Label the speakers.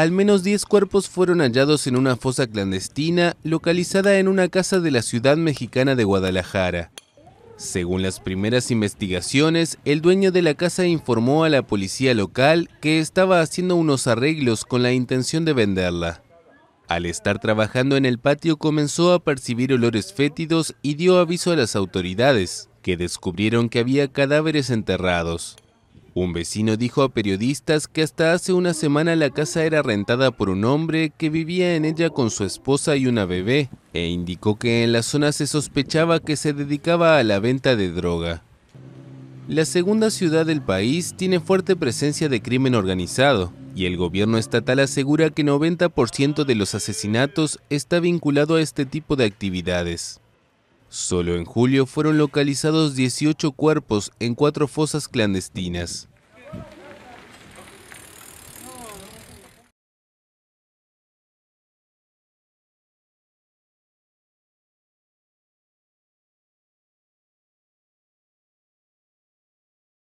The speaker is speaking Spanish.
Speaker 1: Al menos 10 cuerpos fueron hallados en una fosa clandestina localizada en una casa de la ciudad mexicana de Guadalajara. Según las primeras investigaciones, el dueño de la casa informó a la policía local que estaba haciendo unos arreglos con la intención de venderla. Al estar trabajando en el patio comenzó a percibir olores fétidos y dio aviso a las autoridades, que descubrieron que había cadáveres enterrados. Un vecino dijo a periodistas que hasta hace una semana la casa era rentada por un hombre que vivía en ella con su esposa y una bebé, e indicó que en la zona se sospechaba que se dedicaba a la venta de droga. La segunda ciudad del país tiene fuerte presencia de crimen organizado, y el gobierno estatal asegura que 90% de los asesinatos está vinculado a este tipo de actividades. Solo en julio fueron localizados 18 cuerpos en cuatro fosas clandestinas.